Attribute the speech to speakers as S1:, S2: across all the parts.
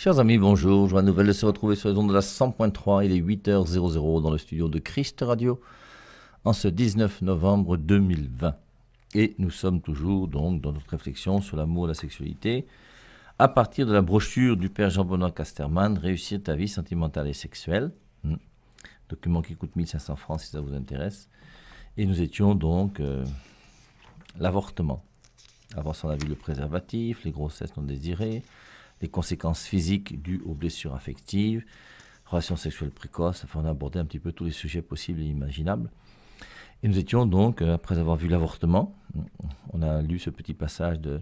S1: Chers amis, bonjour. je Joie nouvelle de se retrouver sur les ondes de la 100.3. Il est 8h00 dans le studio de Christ Radio en ce 19 novembre 2020. Et nous sommes toujours donc dans notre réflexion sur l'amour et la sexualité à partir de la brochure du père Jean-Benoît Casterman, Réussir ta vie sentimentale et sexuelle. Hmm. Document qui coûte 1500 francs si ça vous intéresse. Et nous étions donc euh, l'avortement. Avant la vie le préservatif, les grossesses non désirées, les conséquences physiques dues aux blessures affectives, relations sexuelles précoces, afin d'aborder un petit peu tous les sujets possibles et imaginables. Et nous étions donc, euh, après avoir vu l'avortement, on a lu ce petit passage de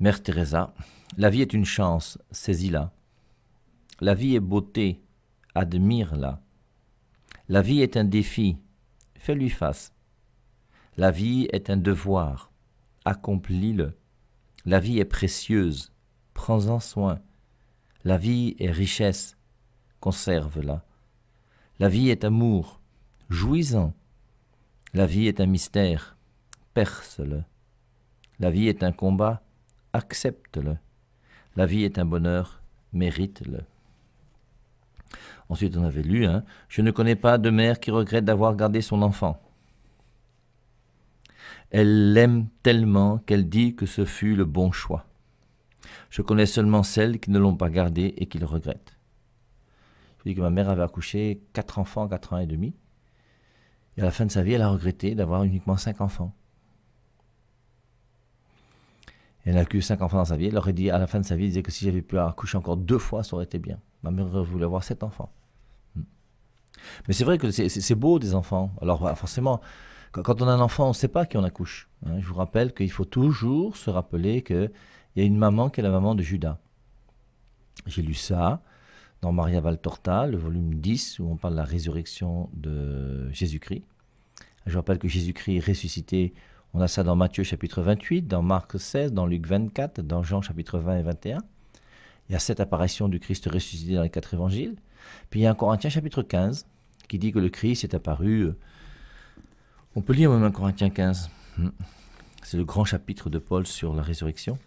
S1: Mère Teresa. La vie est une chance, saisis-la. La vie est beauté, admire-la. La vie est un défi, fais-lui face. La vie est un devoir, accomplis-le. La vie est précieuse, prends-en soin. La vie est richesse, conserve-la. La vie est amour, jouis-en. La vie est un mystère, perce-le. La vie est un combat, accepte-le. La vie est un bonheur, mérite-le. Ensuite, on avait lu hein, Je ne connais pas de mère qui regrette d'avoir gardé son enfant. Elle l'aime tellement qu'elle dit que ce fut le bon choix. Je connais seulement celles qui ne l'ont pas gardé et qui le regrettent. Je dis que ma mère avait accouché quatre enfants quatre ans et demi. Et à la fin de sa vie, elle a regretté d'avoir uniquement cinq enfants. Elle n'a que cinq enfants dans sa vie. Elle aurait dit à la fin de sa vie, elle disait que si j'avais pu accoucher encore deux fois, ça aurait été bien. Ma mère voulait avoir sept enfants. Hmm. Mais c'est vrai que c'est beau des enfants. Alors bah, forcément, quand on a un enfant, on ne sait pas qui on accouche. Hein. je vous rappelle qu'il faut toujours se rappeler que il y a une maman qui est la maman de Judas. J'ai lu ça dans Maria Valtorta, le volume 10, où on parle de la résurrection de Jésus-Christ. Je rappelle que Jésus-Christ est ressuscité, on a ça dans Matthieu chapitre 28, dans Marc 16, dans Luc 24, dans Jean chapitre 20 et 21. Il y a cette apparition du Christ ressuscité dans les quatre évangiles. Puis il y a un Corinthiens chapitre 15 qui dit que le Christ est apparu. On peut lire même un Corinthiens 15. Hmm. C'est le grand chapitre de Paul sur la résurrection.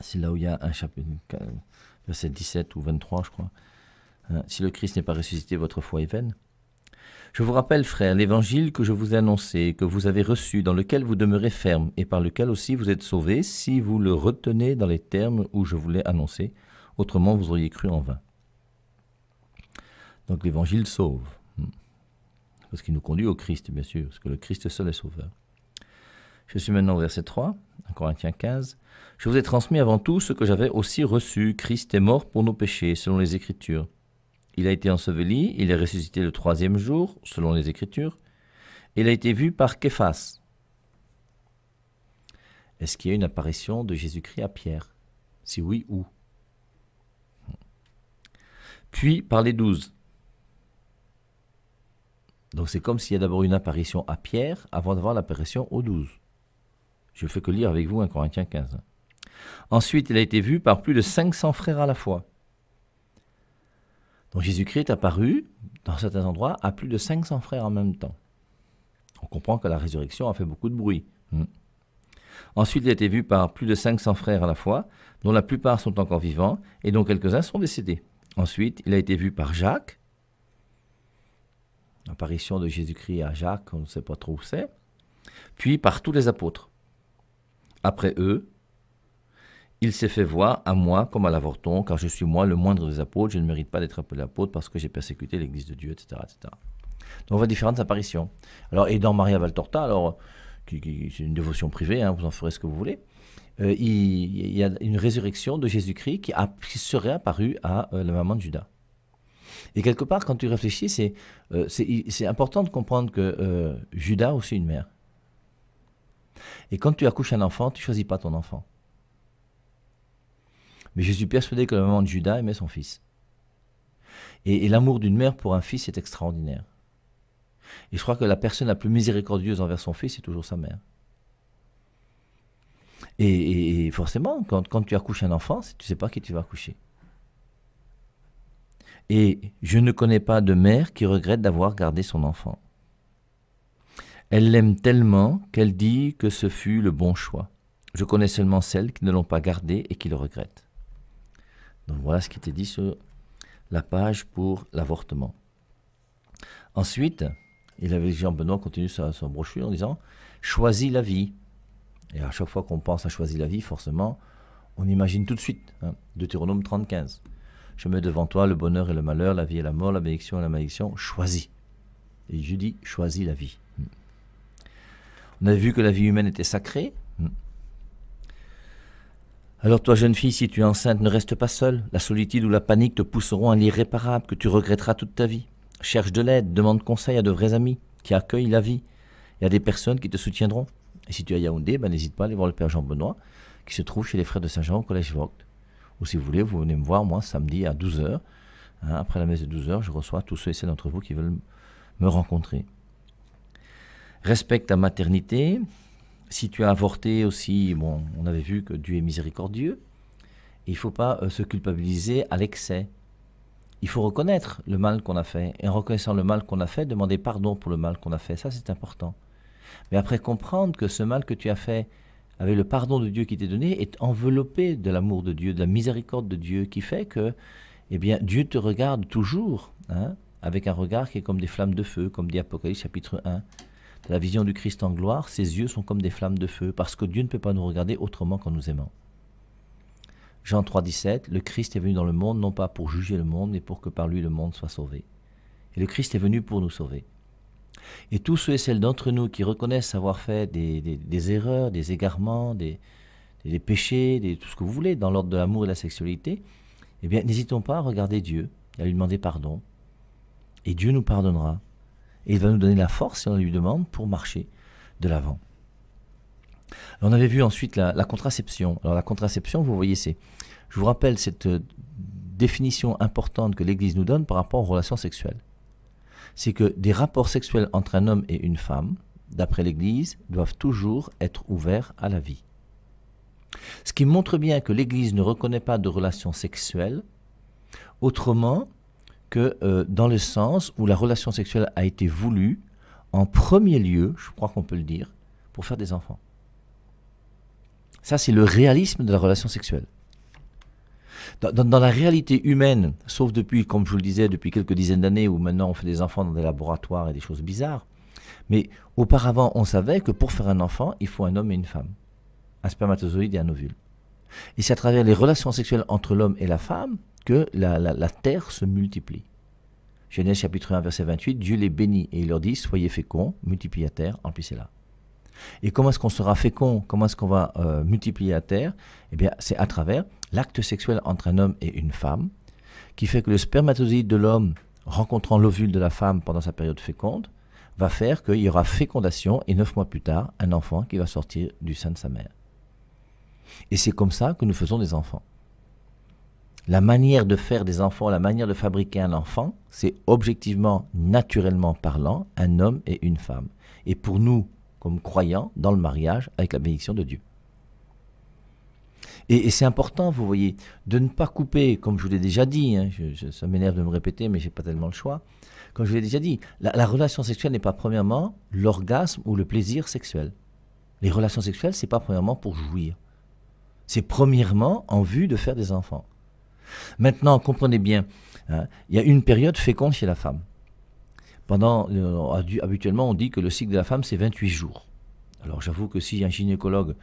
S1: C'est là où il y a un chapitre, euh, verset 17 ou 23, je crois. Hein, si le Christ n'est pas ressuscité, votre foi est vaine. Je vous rappelle, frère, l'évangile que je vous ai annoncé, que vous avez reçu, dans lequel vous demeurez ferme, et par lequel aussi vous êtes sauvés, si vous le retenez dans les termes où je vous l'ai annoncé, autrement vous auriez cru en vain. Donc l'évangile sauve, hmm. parce qu'il nous conduit au Christ, bien sûr, parce que le Christ seul est sauveur. Je suis maintenant au verset 3. Corinthiens 15, Je vous ai transmis avant tout ce que j'avais aussi reçu, Christ est mort pour nos péchés, selon les Écritures. Il a été enseveli, il est ressuscité le troisième jour, selon les Écritures. Il a été vu par Képhas. Est-ce qu'il y a une apparition de Jésus-Christ à Pierre Si oui, où Puis par les douze. Donc c'est comme s'il y a d'abord une apparition à Pierre avant d'avoir l'apparition aux douze. Je fais que lire avec vous un Corinthiens 15. Ensuite, il a été vu par plus de 500 frères à la fois. Donc Jésus-Christ est apparu, dans certains endroits, à plus de 500 frères en même temps. On comprend que la résurrection a fait beaucoup de bruit. Hmm. Ensuite, il a été vu par plus de 500 frères à la fois, dont la plupart sont encore vivants et dont quelques-uns sont décédés. Ensuite, il a été vu par Jacques. L'apparition de Jésus-Christ à Jacques, on ne sait pas trop où c'est. Puis par tous les apôtres après eux, il s'est fait voir à moi comme à l'avorton, car je suis moi le moindre des apôtres, je ne mérite pas d'être appelé apôtre parce que j'ai persécuté l'Église de Dieu, etc., etc. Donc on voit différentes apparitions. Alors, et dans Maria Valtorta, alors, c'est une dévotion privée, hein, vous en ferez ce que vous voulez, euh, il, y a une résurrection de Jésus-Christ qui, a, serait apparue à euh, la maman de Judas. Et quelque part, quand tu réfléchis, c'est, euh, c'est important de comprendre que Judas aussi une mère. Et quand tu accouches un enfant, tu choisis pas ton enfant. Mais je suis persuadé que la maman de Judas aimait son fils. Et, l'amour d'une mère pour un fils est extraordinaire. Et je crois que la personne la plus miséricordieuse envers son fils, c'est toujours sa mère. Et, forcément, quand, quand, tu accouches un enfant, tu ne sais pas qui tu vas accoucher. Et je ne connais pas de mère qui regrette d'avoir gardé son enfant. Elle l'aime tellement qu'elle dit que ce fut le bon choix. Je connais seulement celles qui ne l'ont pas gardé et qui le regrettent. Donc voilà ce qui était dit sur la page pour l'avortement. Ensuite, il avait Jean-Benoît continue sa, brochure en disant Choisis la vie. Et à chaque fois qu'on pense à choisir la vie, forcément, on imagine tout de suite. Hein, Deutéronome Deutéronome 35. Je mets devant toi le bonheur et le malheur, la vie et la mort, la bénédiction et la malédiction. Choisis. Et je dis « Choisis la vie. On a vu que la vie humaine était sacrée. Hmm. Alors toi, jeune fille, si tu es enceinte, ne reste pas seule. La solitude ou la panique te pousseront à l'irréparable que tu regretteras toute ta vie. Cherche de l'aide, demande conseil à de vrais amis qui accueillent la vie et à des personnes qui te soutiendront. Et si tu es à Yaoundé, ben, n'hésite pas à aller voir le Père Jean-Benoît qui se trouve chez les frères de Saint-Jean au Collège Vogt. Ou si vous voulez, vous venez me voir, moi, samedi à 12h. Hein, après la messe de 12h, je reçois tous ceux et celles d'entre vous qui veulent me rencontrer respecte ta maternité. Si tu as avorté aussi, bon, on avait vu que Dieu est miséricordieux. il ne faut pas euh, se culpabiliser à l'excès. Il faut reconnaître le mal qu'on a fait. Et en reconnaissant le mal qu'on a fait, demander pardon pour le mal qu'on a fait. Ça, c'est important. Mais après, comprendre que ce mal que tu as fait, avec le pardon de Dieu qui t'est donné, est enveloppé de l'amour de Dieu, de la miséricorde de Dieu, qui fait que eh bien, Dieu te regarde toujours, hein, avec un regard qui est comme des flammes de feu, comme dit Apocalypse chapitre 1. La vision du Christ en gloire, ses yeux sont comme des flammes de feu, parce que Dieu ne peut pas nous regarder autrement qu'en nous aimant. Jean 3, 17, Le Christ est venu dans le monde non pas pour juger le monde, mais pour que par lui le monde soit sauvé. Et le Christ est venu pour nous sauver. Et tous ceux et celles d'entre nous qui reconnaissent avoir fait des, erreurs, des égarements, des, des péchés, tout ce que vous voulez dans l'ordre de l'amour et de la sexualité, eh bien, n'hésitons pas à regarder Dieu, à lui demander pardon. Et Dieu nous pardonnera. Et il va nous donner la force, si on lui demande, pour marcher de l'avant. On avait vu ensuite la, contraception. Alors la contraception, vous voyez, c'est, je vous rappelle cette euh, définition importante que l'Église nous donne par rapport aux relations sexuelles. C'est que des rapports sexuels entre un homme et une femme, d'après l'Église, doivent toujours être ouverts à la vie. Ce qui montre bien que l'Église ne reconnaît pas de relations sexuelles autrement que euh, dans le sens où la relation sexuelle a été voulue en premier lieu, je crois qu'on peut le dire, pour faire des enfants. Ça, c'est le réalisme de la relation sexuelle. Dans, dans, la réalité humaine, sauf depuis, comme je vous le disais, depuis quelques dizaines d'années où maintenant on fait des enfants dans des laboratoires et des choses bizarres, mais auparavant on savait que pour faire un enfant, il faut un homme et une femme, un spermatozoïde et un ovule. Et c'est à travers les relations sexuelles entre l'homme et la femme que la, terre se multiplie. Genèse chapitre 1, verset 28, Dieu les bénit et il leur dit, soyez féconds, multipliez la terre, remplissez-la. Et comment est-ce qu'on sera fécond Comment est-ce qu'on va euh, multiplier la terre Eh bien, c'est à travers l'acte sexuel entre un homme et une femme, qui fait que le spermatozoïde de l'homme rencontrant l'ovule de la femme pendant sa période féconde, va faire qu'il y aura fécondation et neuf mois plus tard, un enfant qui va sortir du sein de sa mère. Et c'est comme ça que nous faisons des enfants la manière de faire des enfants, la manière de fabriquer un enfant, c'est objectivement, naturellement parlant, un homme et une femme. Et pour nous, comme croyants, dans le mariage, avec la bénédiction de Dieu. Et, c'est important, vous voyez, de ne pas couper, comme je vous l'ai déjà dit, hein, ça m'énerve de me répéter, mais je n'ai pas tellement le choix. Comme je vous l'ai déjà dit, la, la relation sexuelle n'est pas premièrement l'orgasme ou le plaisir sexuel. Les relations sexuelles, n'est pas premièrement pour jouir. C'est premièrement en vue de faire des enfants. Maintenant, comprenez bien, hein, il y a une période féconde chez la femme. Pendant, euh, habituellement, on dit que le cycle de la femme, c'est 28 jours. Alors j'avoue que si un gynécologue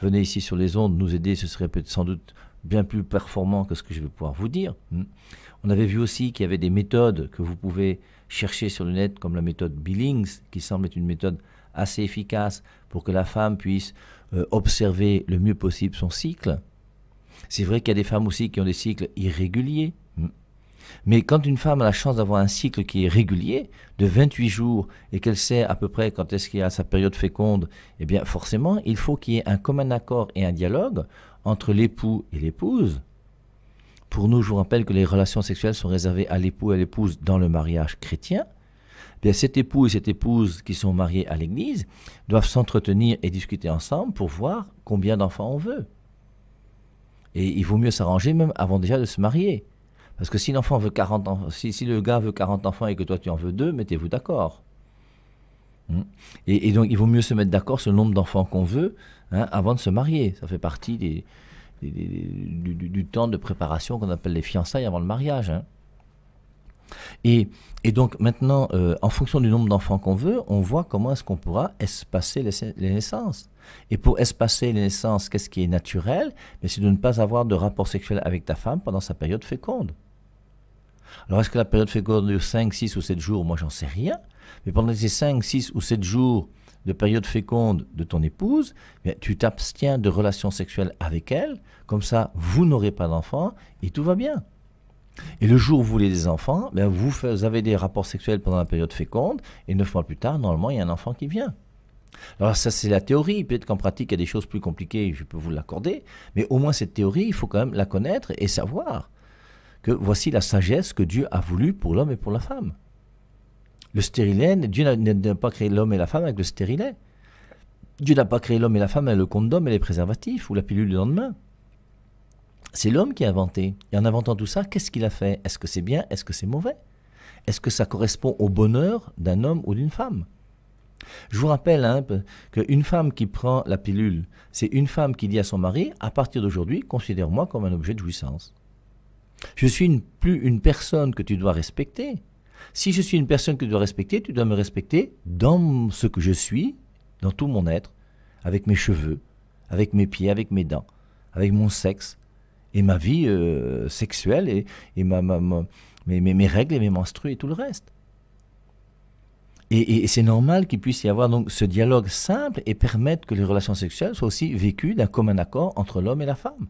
S1: venait ici sur les ondes nous aider, ce serait peut-être sans doute bien plus performant que ce que je vais pouvoir vous dire. Hein. On avait vu aussi qu'il y avait des méthodes que vous pouvez chercher sur le net, comme la méthode Billings, qui semble être une méthode assez efficace pour que la femme puisse euh, observer le mieux possible son cycle. C'est vrai qu'il y a des femmes aussi qui ont des cycles irréguliers. Mais quand une femme a la chance d'avoir un cycle qui est régulier, de 28 jours, et qu'elle sait à peu près quand est-ce qu'il y a sa période féconde, eh bien forcément, il faut qu'il y ait un commun accord et un dialogue entre l'époux et l'épouse. Pour nous, je vous rappelle que les relations sexuelles sont réservées à l'époux et à l'épouse dans le mariage chrétien. Eh bien, cet époux et cette épouse qui sont mariés à l'Église doivent s'entretenir et discuter ensemble pour voir combien d'enfants on veut. Et il vaut mieux s'arranger même avant déjà de se marier. Parce que si l'enfant veut 40 enfants, si, si, le gars veut 40 enfants et que toi tu en veux deux, mettez-vous d'accord. Hmm. Et, donc il vaut mieux se mettre d'accord sur le nombre d'enfants qu'on veut hein, avant de se marier. Ça fait partie du, temps de préparation qu'on appelle les fiançailles avant le mariage. Hein. Et, donc maintenant, euh, en fonction du nombre d'enfants qu'on veut, on voit comment est-ce qu'on pourra espacer les, naissances. Et pour espacer les naissances, qu'est-ce qui est naturel c'est de ne pas avoir de rapport sexuel avec ta femme pendant sa période féconde. Alors est-ce que la période féconde dure 5, 6 ou 7 jours Moi, j'en sais rien. Mais pendant ces 5, 6 ou 7 jours de période féconde de ton épouse, eh tu t'abstiens de relations sexuelles avec elle. Comme ça, vous n'aurez pas d'enfant et tout va bien. Et le jour où vous voulez des enfants, ben, vous, avez des rapports sexuels pendant la période féconde, et neuf mois plus tard, normalement, il y a un enfant qui vient. Alors ça, c'est la théorie. Peut-être qu'en pratique, il y a des choses plus compliquées, je peux vous l'accorder. Mais au moins, cette théorie, il faut quand même la connaître et savoir que voici la sagesse que Dieu a voulu pour l'homme et pour la femme. Le stérilet, Dieu n'a pas créé l'homme et la femme avec le stérilet. Dieu n'a pas créé l'homme et la femme avec le condom et les préservatifs ou la pilule du lendemain. C'est l'homme qui a inventé. Et en inventant tout ça, qu'est-ce qu'il a fait Est-ce que c'est bien Est-ce que c'est mauvais Est-ce que ça correspond au bonheur d'un homme ou d'une femme Je vous rappelle hein, qu'une femme qui prend la pilule, c'est une femme qui dit à son mari, à partir d'aujourd'hui, considère-moi comme un objet de jouissance. Je suis plus une personne que tu dois respecter. Si je suis une personne que tu dois respecter, tu dois me respecter dans ce que je suis, dans tout mon être, avec mes cheveux, avec mes pieds, avec mes dents, avec mon sexe, et ma vie euh, sexuelle et, et ma, mes, mes, règles et mes menstrues et tout le reste. Et, et, c'est normal qu'il puisse y avoir donc ce dialogue simple et permettre que les relations sexuelles soient aussi vécues d'un commun accord entre l'homme et la femme.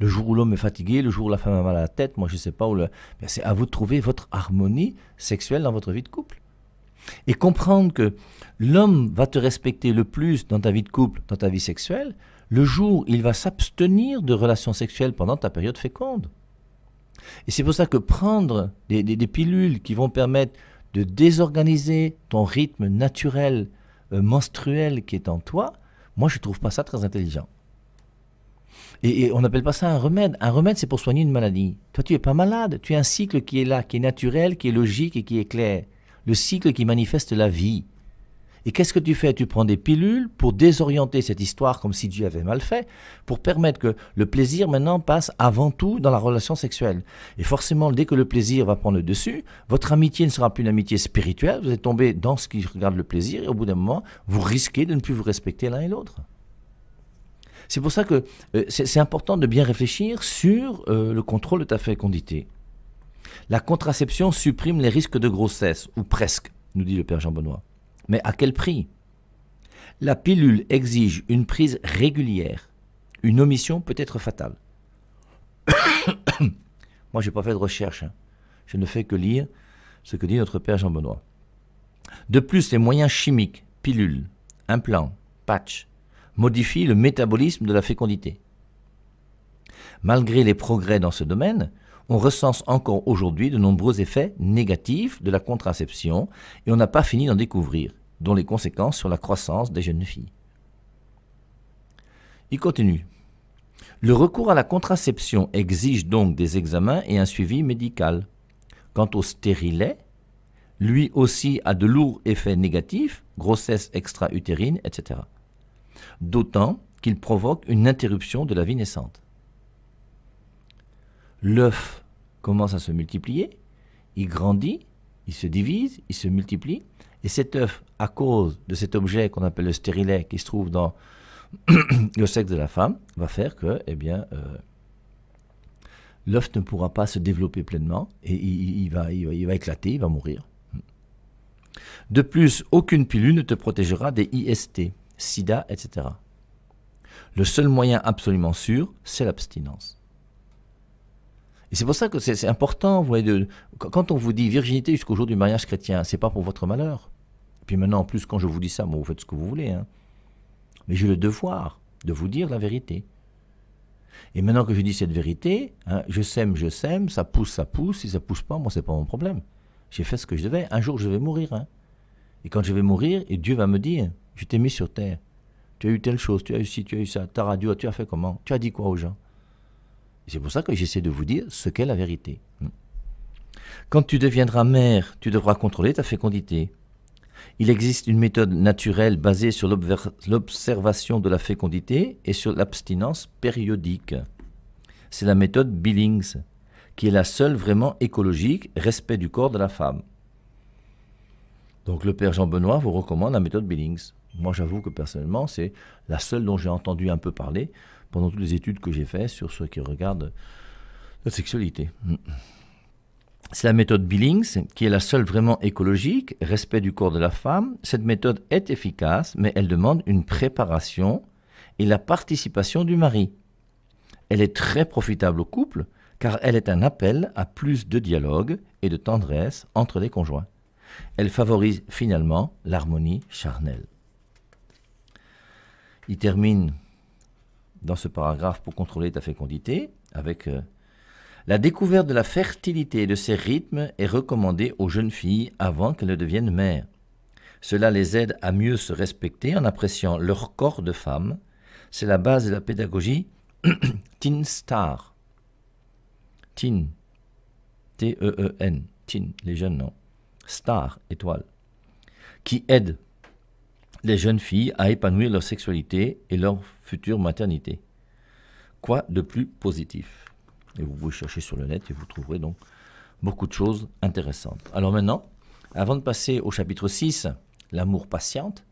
S1: Le jour où l'homme est fatigué, le jour où la femme a mal à la tête, moi je ne sais pas où ben, c'est à vous de trouver votre harmonie sexuelle dans votre vie de couple. Et comprendre que l'homme va te respecter le plus dans ta vie de couple, dans ta vie sexuelle, le jour il va s'abstenir de relations sexuelles pendant ta période féconde. Et c'est pour ça que prendre des, pilules qui vont permettre de désorganiser ton rythme naturel euh, menstruel qui est en toi, moi je ne trouve pas ça très intelligent. Et, et on n'appelle pas ça un remède. Un remède, c'est pour soigner une maladie. Toi, tu n'es pas malade. Tu as un cycle qui est là, qui est naturel, qui est logique et qui est clair. Le cycle qui manifeste la vie. Et qu'est-ce que tu fais Tu prends des pilules pour désorienter cette histoire comme si Dieu avait mal fait, pour permettre que le plaisir maintenant passe avant tout dans la relation sexuelle. Et forcément, dès que le plaisir va prendre le dessus, votre amitié ne sera plus une amitié spirituelle, vous êtes tombé dans ce qui regarde le plaisir, et au bout d'un moment, vous risquez de ne plus vous respecter l'un et l'autre. C'est pour ça que euh, c'est important de bien réfléchir sur euh, le contrôle de ta fécondité. La contraception supprime les risques de grossesse, ou presque, nous dit le père Jean Benoît. Mais à quel prix La pilule exige une prise régulière. Une omission peut être fatale. Moi, je n'ai pas fait de recherche. Hein. Je ne fais que lire ce que dit notre père Jean-Benoît. De plus, les moyens chimiques, pilules, implants, patch, modifient le métabolisme de la fécondité. Malgré les progrès dans ce domaine, on recense encore aujourd'hui de nombreux effets négatifs de la contraception et on n'a pas fini d'en découvrir, dont les conséquences sur la croissance des jeunes filles. Il continue. Le recours à la contraception exige donc des examens et un suivi médical. Quant au stérilet, lui aussi a de lourds effets négatifs, grossesse extra-utérine, etc. D'autant qu'il provoque une interruption de la vie naissante l'œuf commence à se multiplier, il grandit, il se divise, il se multiplie, et cet œuf, à cause de cet objet qu'on appelle le stérilet qui se trouve dans le sexe de la femme, va faire que, eh bien, euh, l'œuf ne pourra pas se développer pleinement et va, va, il, va, éclater, il va mourir. De plus, aucune pilule ne te protégera des IST, sida, etc. Le seul moyen absolument sûr, c'est l'abstinence. Et c'est pour ça que c'est important, vous voyez, quand on vous dit virginité jusqu'au jour du mariage chrétien, c'est pas pour votre malheur. Et puis maintenant, en plus, quand je vous dis ça, vous faites ce que vous voulez. Hein. Mais j'ai le devoir de vous dire la vérité. Et maintenant que je dis cette vérité, hein, je sème, je sème, ça pousse, ça pousse, si ça pousse pas, moi, c'est pas mon problème. J'ai fait ce que je devais. Un jour, je vais mourir. Hein. Et quand je vais mourir, et Dieu va me dire, je t'ai mis sur terre. Tu as eu telle chose, tu as eu ci, tu as eu ça, ta radio, tu as fait comment Tu as dit quoi aux gens c'est pour ça que j'essaie de vous dire ce qu'est la vérité. Hmm. Quand tu deviendras mère, tu devras contrôler ta fécondité. Il existe une méthode naturelle basée sur l'observation de la fécondité et sur l'abstinence périodique. C'est la méthode Billings, qui est la seule vraiment écologique, respect du corps de la femme. Donc le père Jean Benoît vous recommande la méthode Billings. Moi, j'avoue que personnellement, c'est la seule dont j'ai entendu un peu parler pendant toutes les études que j'ai faites sur ce qui regarde la sexualité. C'est la méthode Billings, qui est la seule vraiment écologique, respect du corps de la femme. Cette méthode est efficace, mais elle demande une préparation et la participation du mari. Elle est très profitable au couple, car elle est un appel à plus de dialogue et de tendresse entre les conjoints. Elle favorise finalement l'harmonie charnelle. Il termine dans ce paragraphe pour contrôler ta fécondité avec euh, La découverte de la fertilité et de ses rythmes est recommandée aux jeunes filles avant qu'elles ne deviennent mères. Cela les aide à mieux se respecter en appréciant leur corps de femme. C'est la base de la pédagogie Teen Star. Teen. T-E-E-N. Teen, les jeunes, non. Star, étoile. Qui aide les jeunes filles à épanouir leur sexualité et leur future maternité. Quoi de plus positif Et vous pouvez chercher sur le net et vous trouverez donc beaucoup de choses intéressantes. Alors maintenant, avant de passer au chapitre 6, l'amour patiente,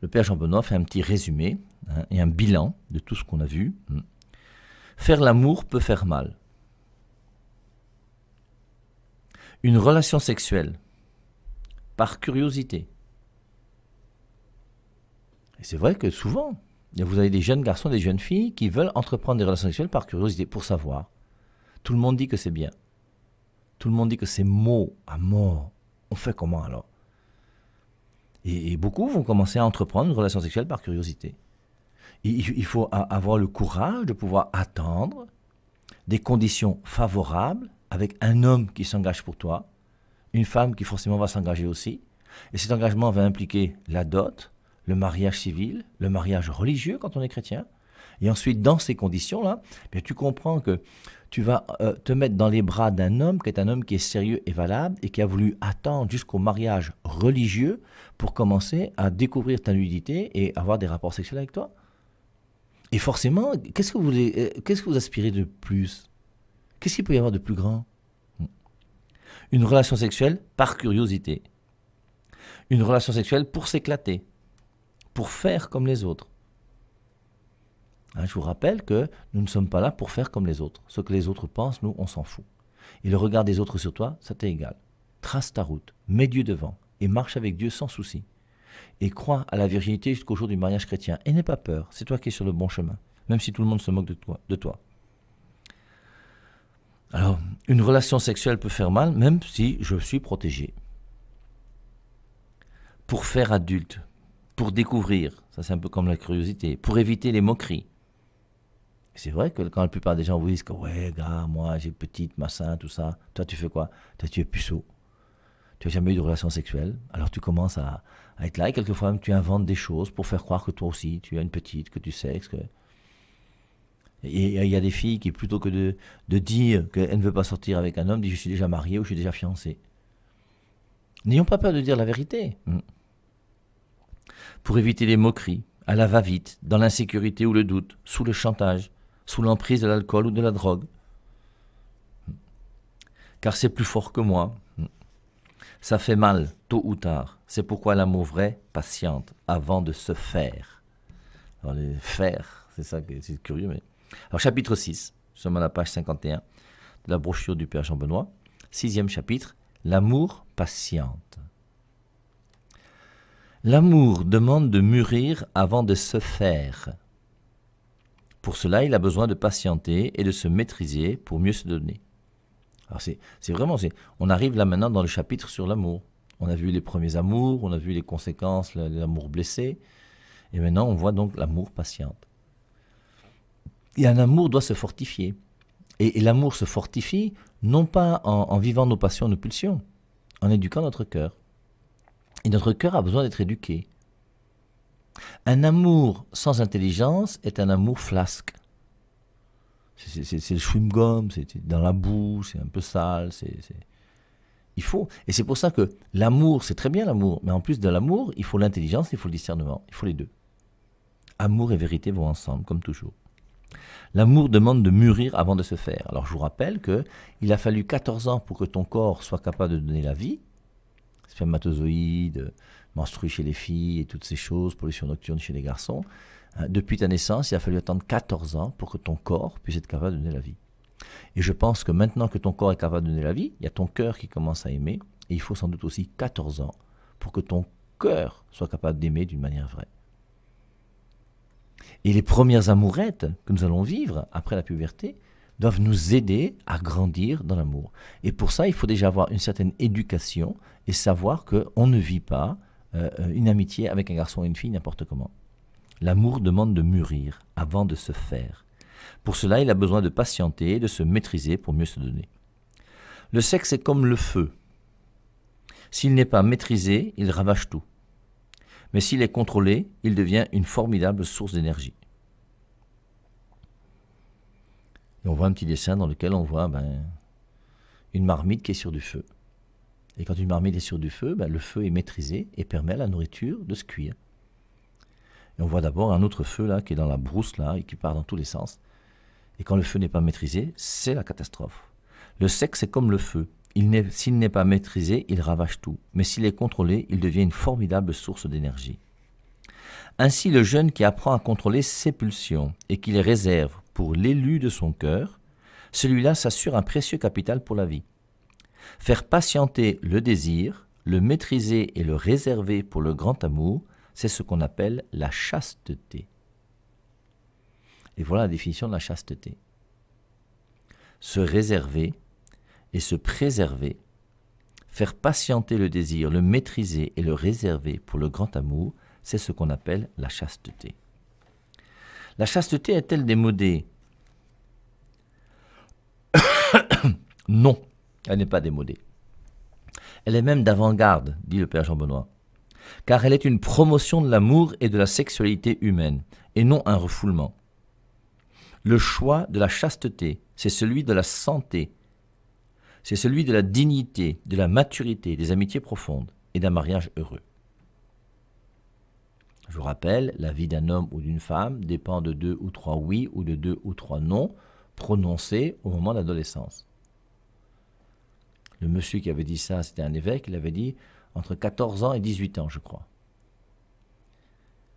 S1: le père Jean Benoît fait un petit résumé hein, et un bilan de tout ce qu'on a vu. Faire l'amour peut faire mal. Une relation sexuelle, par curiosité, c'est vrai que souvent, vous avez des jeunes garçons, des jeunes filles qui veulent entreprendre des relations sexuelles par curiosité, pour savoir. Tout le monde dit que c'est bien. Tout le monde dit que c'est mot à mort. On fait comment alors et, beaucoup vont commencer à entreprendre une relation sexuelle par curiosité. il faut avoir le courage de pouvoir attendre des conditions favorables avec un homme qui s'engage pour toi, une femme qui forcément va s'engager aussi. Et cet engagement va impliquer la dot, le mariage civil, le mariage religieux quand on est chrétien. Et ensuite, dans ces conditions-là, eh tu comprends que tu vas euh, te mettre dans les bras d'un homme qui est un homme qui est sérieux et valable et qui a voulu attendre jusqu'au mariage religieux pour commencer à découvrir ta nudité et avoir des rapports sexuels avec toi. Et forcément, qu'est-ce que vous, euh, qu'est-ce que vous aspirez de plus Qu'est-ce qu'il peut y avoir de plus grand Une relation sexuelle par curiosité. Une relation sexuelle pour s'éclater pour faire comme les autres. Hein, je vous rappelle que nous ne sommes pas là pour faire comme les autres. Ce que les autres pensent, nous, on s'en fout. Et le regard des autres sur toi, ça t'est égal. Trace ta route, mets Dieu devant et marche avec Dieu sans souci. Et crois à la virginité jusqu'au jour du mariage chrétien. Et n'aie pas peur, c'est toi qui es sur le bon chemin, même si tout le monde se moque de toi. De toi. Alors, une relation sexuelle peut faire mal, même si je suis protégé. Pour faire adulte, pour découvrir, ça c'est un peu comme la curiosité, pour éviter les moqueries. C'est vrai que quand la plupart des gens vous disent que ouais, gars, moi j'ai petite, massin tout ça, toi tu fais quoi Toi tu es puceau. Tu n'as jamais eu de relation sexuelle, alors tu commences à, à, être là et quelquefois même tu inventes des choses pour faire croire que toi aussi tu as une petite, que tu sexes. Que... Et il y a des filles qui, plutôt que de, de dire qu'elles ne veulent pas sortir avec un homme, disent je suis déjà mariée ou je suis déjà fiancée. N'ayons pas peur de dire la vérité. Hmm pour éviter les moqueries, à la va-vite, dans l'insécurité ou le doute, sous le chantage, sous l'emprise de l'alcool ou de la drogue. Car c'est plus fort que moi. Ça fait mal, tôt ou tard. C'est pourquoi l'amour vrai patiente avant de se faire. Alors, les faire, c'est ça qui est curieux. Alors, chapitre 6, nous sommes à la page 51 de la brochure du Père Jean-Benoît. Sixième chapitre, l'amour patiente. L'amour demande de mûrir avant de se faire. Pour cela, il a besoin de patienter et de se maîtriser pour mieux se donner. Alors c'est vraiment, on arrive là maintenant dans le chapitre sur l'amour. On a vu les premiers amours, on a vu les conséquences, l'amour blessé, et maintenant on voit donc l'amour patiente. Et un amour doit se fortifier. Et, l'amour se fortifie non pas en, en vivant nos passions, nos pulsions, en éduquant notre cœur. Et notre cœur a besoin d'être éduqué. Un amour sans intelligence est un amour flasque. C'est le chewing-gum, c'est dans la boue, c'est un peu sale. c'est Il faut. Et c'est pour ça que l'amour, c'est très bien l'amour, mais en plus de l'amour, il faut l'intelligence, il faut le discernement, il faut les deux. Amour et vérité vont ensemble, comme toujours. L'amour demande de mûrir avant de se faire. Alors je vous rappelle que il a fallu 14 ans pour que ton corps soit capable de donner la vie, spermatozoïdes, menstrues chez les filles et toutes ces choses, pollution nocturne chez les garçons. Hein, depuis ta naissance, il a fallu attendre 14 ans pour que ton corps puisse être capable de donner la vie. Et je pense que maintenant que ton corps est capable de donner la vie, il y a ton cœur qui commence à aimer, et il faut sans doute aussi 14 ans pour que ton cœur soit capable d'aimer d'une manière vraie. Et les premières amourettes que nous allons vivre après la puberté, doivent nous aider à grandir dans l'amour. Et pour ça, il faut déjà avoir une certaine éducation et savoir qu'on ne vit pas euh, une amitié avec un garçon et une fille n'importe comment. L'amour demande de mûrir avant de se faire. Pour cela, il a besoin de patienter, de se maîtriser pour mieux se donner. Le sexe est comme le feu. S'il n'est pas maîtrisé, il ravage tout. Mais s'il est contrôlé, il devient une formidable source d'énergie. Et on voit un petit dessin dans lequel on voit ben, une marmite qui est sur du feu. Et quand une marmite est sur du feu, ben, le feu est maîtrisé et permet à la nourriture de se cuire. Et on voit d'abord un autre feu là qui est dans la brousse là et qui part dans tous les sens. Et quand le feu n'est pas maîtrisé, c'est la catastrophe. Le sexe est comme le feu. S'il n'est pas maîtrisé, il ravage tout. Mais s'il est contrôlé, il devient une formidable source d'énergie. Ainsi, le jeune qui apprend à contrôler ses pulsions et qui les réserve pour l'élu de son cœur, celui-là s'assure un précieux capital pour la vie. Faire patienter le désir, le maîtriser et le réserver pour le grand amour, c'est ce qu'on appelle la chasteté. Et voilà la définition de la chasteté. Se réserver et se préserver, faire patienter le désir, le maîtriser et le réserver pour le grand amour, c'est ce qu'on appelle la chasteté. La chasteté est-elle démodée Non, elle n'est pas démodée. Elle est même d'avant-garde, dit le Père Jean Benoît, car elle est une promotion de l'amour et de la sexualité humaine, et non un refoulement. Le choix de la chasteté, c'est celui de la santé, c'est celui de la dignité, de la maturité, des amitiés profondes et d'un mariage heureux. Je vous rappelle, la vie d'un homme ou d'une femme dépend de deux ou trois oui ou de deux ou trois non prononcés au moment de l'adolescence. Le monsieur qui avait dit ça, c'était un évêque, il avait dit entre 14 ans et 18 ans, je crois.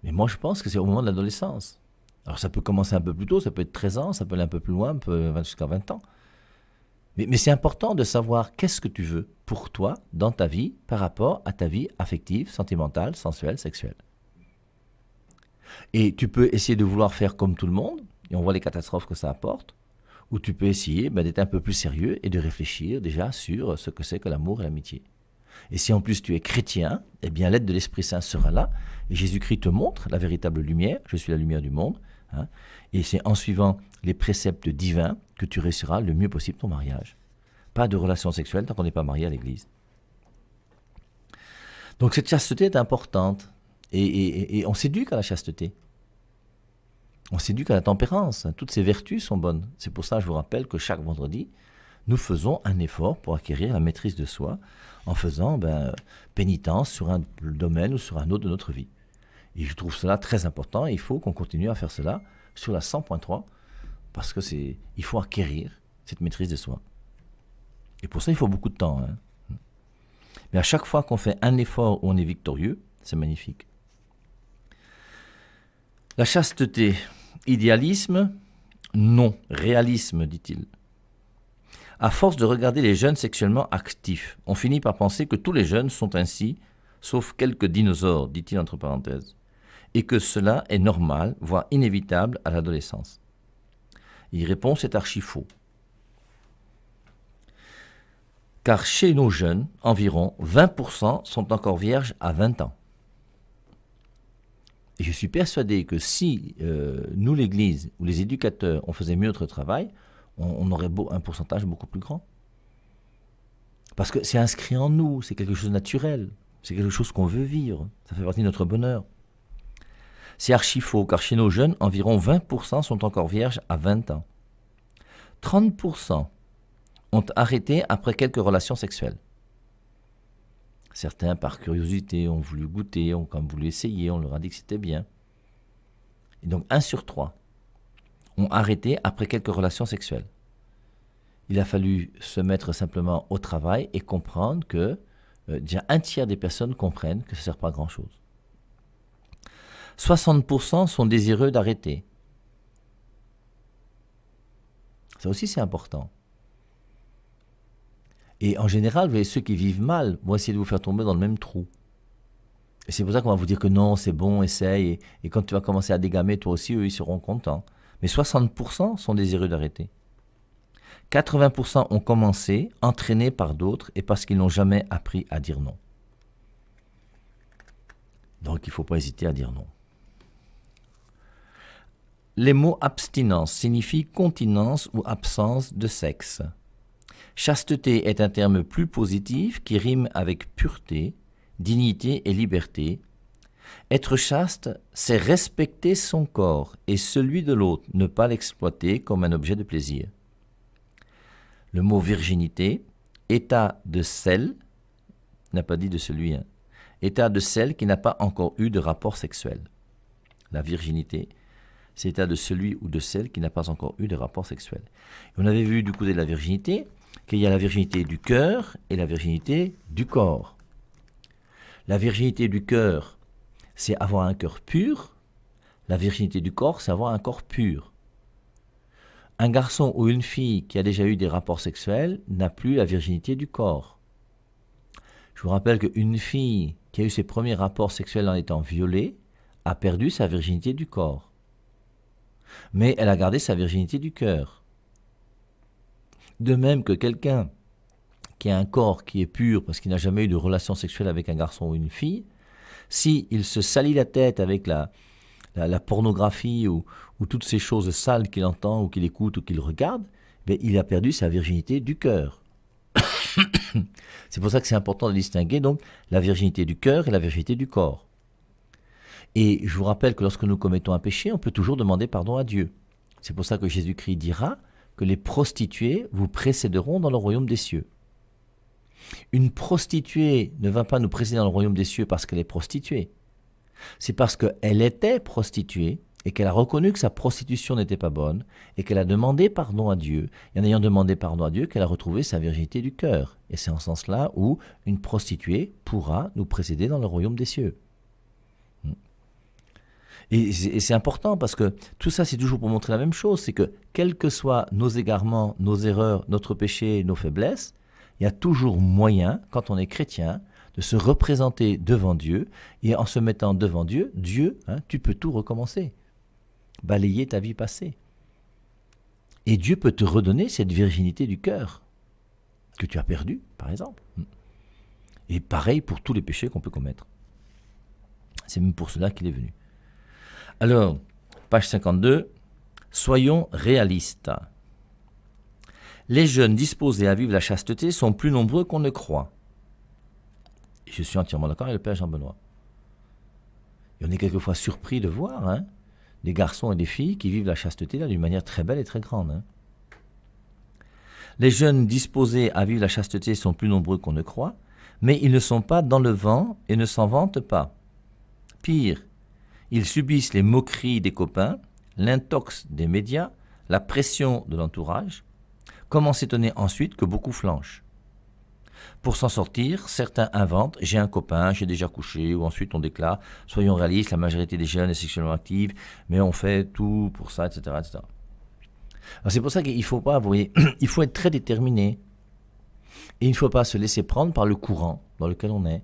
S1: Mais moi, je pense que c'est au moment de l'adolescence. Alors, ça peut commencer un peu plus tôt, ça peut être 13 ans, ça peut aller un peu plus loin, jusqu'à 20 ans. Mais, mais c'est important de savoir qu'est-ce que tu veux pour toi, dans ta vie, par rapport à ta vie affective, sentimentale, sensuelle, sexuelle. Et tu peux essayer de vouloir faire comme tout le monde, et on voit les catastrophes que ça apporte, ou tu peux essayer ben, d'être un peu plus sérieux et de réfléchir déjà sur ce que c'est que l'amour et l'amitié. Et si en plus tu es chrétien, eh bien l'aide de l'Esprit Saint sera là, et Jésus-Christ te montre la véritable lumière, je suis la lumière du monde, hein, et c'est en suivant les préceptes divins que tu réussiras le mieux possible ton mariage. Pas de relation sexuelle tant qu'on n'est pas marié à l'Église. Donc cette chasteté est importante. Et, on s'éduque à la chasteté. On s'éduque à la tempérance. Toutes ces vertus sont bonnes. C'est pour ça, que je vous rappelle que chaque vendredi, nous faisons un effort pour acquérir la maîtrise de soi en faisant ben, pénitence sur un domaine ou sur un autre de notre vie. Et je trouve cela très important. il faut qu'on continue à faire cela sur la 100.3 parce que c'est, il faut acquérir cette maîtrise de soi. Et pour ça, il faut beaucoup de temps. Hein. Mais à chaque fois qu'on fait un effort où on est victorieux, c'est magnifique. La chasteté, idéalisme Non, réalisme, dit-il. À force de regarder les jeunes sexuellement actifs, on finit par penser que tous les jeunes sont ainsi, sauf quelques dinosaures, dit-il entre parenthèses, et que cela est normal, voire inévitable à l'adolescence. Il répond, c'est archi faux. Car chez nos jeunes, environ 20% sont encore vierges à 20 ans. Et je suis persuadé que si euh, nous, l'Église ou les éducateurs, on faisait mieux notre travail, on, aurait un pourcentage beaucoup plus grand. Parce que c'est inscrit en nous, c'est quelque chose de naturel, c'est quelque chose qu'on veut vivre, ça fait partie de notre bonheur. C'est archi faux, car chez nos jeunes, environ 20% sont encore vierges à 20 ans. 30% ont arrêté après quelques relations sexuelles. Certains, par curiosité, ont voulu goûter, ont quand même voulu essayer, on leur a dit que c'était bien. Et donc, un sur trois ont arrêté après quelques relations sexuelles. Il a fallu se mettre simplement au travail et comprendre que euh, déjà un tiers des personnes comprennent que ça ne sert pas à grand-chose. 60% sont désireux d'arrêter. Ça aussi, c'est important. Et en général, ceux qui vivent mal vont essayer de vous faire tomber dans le même trou. Et c'est pour ça qu'on va vous dire que non, c'est bon, essaye. Et, et, quand tu vas commencer à dégamer, toi aussi, eux, ils seront contents. Mais 60% sont désireux d'arrêter. 80% ont commencé, entraînés par d'autres, et parce qu'ils n'ont jamais appris à dire non. Donc il ne faut pas hésiter à dire non. Les mots abstinence signifient continence ou absence de sexe. Chasteté est un terme plus positif qui rime avec pureté, dignité et liberté. Être chaste, c'est respecter son corps et celui de l'autre, ne pas l'exploiter comme un objet de plaisir. Le mot virginité, état de celle, n'a pas dit de celui, hein. état de celle qui n'a pas encore eu de rapport sexuel. La virginité, c'est état de celui ou de celle qui n'a pas encore eu de rapport sexuel. on avait vu du côté de la virginité, qu'il y a la virginité du cœur et la virginité du corps. La virginité du cœur, c'est avoir un cœur pur. La virginité du corps, c'est avoir un corps pur. Un garçon ou une fille qui a déjà eu des rapports sexuels n'a plus la virginité du corps. Je vous rappelle qu'une fille qui a eu ses premiers rapports sexuels en étant violée a perdu sa virginité du corps. Mais elle a gardé sa virginité du cœur. De même que quelqu'un qui a un corps qui est pur parce qu'il n'a jamais eu de relation sexuelle avec un garçon ou une fille, si il se salit la tête avec la, pornographie ou, toutes ces choses sales qu'il entend ou qu'il écoute ou qu'il regarde, ben, il a perdu sa virginité du cœur. c'est pour ça que c'est important de distinguer donc la virginité du cœur et la virginité du corps. Et je vous rappelle que lorsque nous commettons un péché, on peut toujours demander pardon à Dieu. C'est pour ça que Jésus-Christ dira que les prostituées vous précéderont dans le royaume des cieux. Une prostituée ne va pas nous précéder dans le royaume des cieux parce qu'elle est prostituée. C'est parce qu'elle était prostituée et qu'elle a reconnu que sa prostitution n'était pas bonne et qu'elle a demandé pardon à Dieu, et en ayant demandé pardon à Dieu, qu'elle a retrouvé sa virginité du cœur. Et c'est en ce sens-là où une prostituée pourra nous précéder dans le royaume des cieux. Et, c'est important parce que tout ça, c'est toujours pour montrer la même chose, c'est que quels que soient nos égarements, nos erreurs, notre péché, nos faiblesses, il y a toujours moyen, quand on est chrétien, de se représenter devant Dieu. Et en se mettant devant Dieu, Dieu, hein, tu peux tout recommencer, balayer ta vie passée. Et Dieu peut te redonner cette virginité du cœur que tu as perdue, par exemple. Et pareil pour tous les péchés qu'on peut commettre. C'est même pour cela qu'il est venu. Alors, page 52, soyons réalistes. Les jeunes disposés à vivre la chasteté sont plus nombreux qu'on ne croit. Je suis entièrement d'accord avec le père Jean-Benoît. on est quelquefois surpris de voir hein, des garçons et des filles qui vivent la chasteté d'une manière très belle et très grande. Hein. Les jeunes disposés à vivre la chasteté sont plus nombreux qu'on ne croit, mais ils ne sont pas dans le vent et ne s'en vantent pas. Pire, ils subissent les moqueries des copains, l'intox des médias, la pression de l'entourage. Comment s'étonner ensuite que beaucoup flanchent Pour s'en sortir, certains inventent j'ai un copain, j'ai déjà couché, ou ensuite on déclare soyons réalistes, la majorité des jeunes est sexuellement active, mais on fait tout pour ça, etc. C'est pour ça qu'il faut pas, vous il faut être très déterminé et il ne faut pas se laisser prendre par le courant dans lequel on est.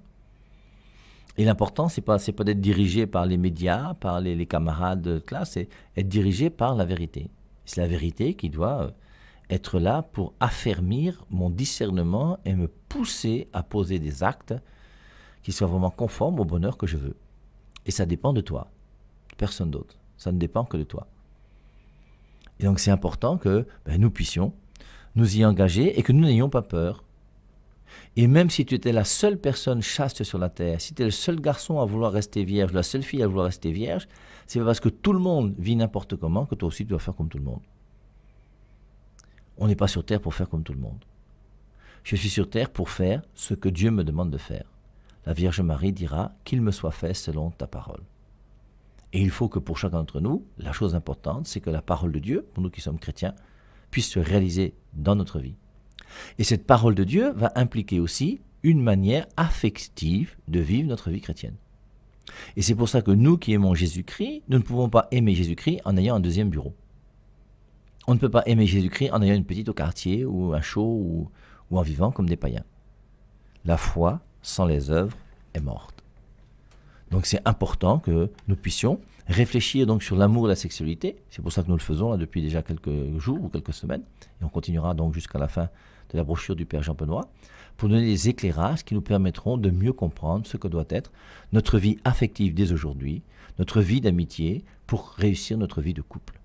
S1: Et l'important, c'est pas, pas d'être dirigé par les médias, par les, camarades de classe, c'est être dirigé par la vérité. C'est la vérité qui doit euh, être là pour affermir mon discernement et me pousser à poser des actes qui soient vraiment conformes au bonheur que je veux. Et ça dépend de toi, personne d'autre. Ça ne dépend que de toi. Et donc c'est important que ben, nous puissions nous y engager et que nous n'ayons pas peur et même si tu étais la seule personne chaste sur la terre, si tu es le seul garçon à vouloir rester vierge, la seule fille à vouloir rester vierge, c'est parce que tout le monde vit n'importe comment que toi aussi tu dois faire comme tout le monde. On n'est pas sur terre pour faire comme tout le monde. Je suis sur terre pour faire ce que Dieu me demande de faire. La Vierge Marie dira qu'il me soit fait selon ta parole. Et il faut que pour chacun d'entre nous, la chose importante, c'est que la parole de Dieu, pour nous qui sommes chrétiens, puisse se réaliser dans notre vie. Et cette parole de Dieu va impliquer aussi une manière affective de vivre notre vie chrétienne. Et c'est pour ça que nous qui aimons Jésus-Christ, nous ne pouvons pas aimer Jésus-Christ en ayant un deuxième bureau. On ne peut pas aimer Jésus-Christ en ayant une petite au quartier ou un show ou, en vivant comme des païens. La foi sans les œuvres est morte. Donc c'est important que nous puissions réfléchir donc sur l'amour et la sexualité. C'est pour ça que nous le faisons depuis déjà quelques jours ou quelques semaines. Et on continuera donc jusqu'à la fin de la brochure du Père Jean Benoît, pour donner des éclairages qui nous permettront de mieux comprendre ce que doit être notre vie affective dès aujourd'hui, notre vie d'amitié, pour réussir notre vie de couple.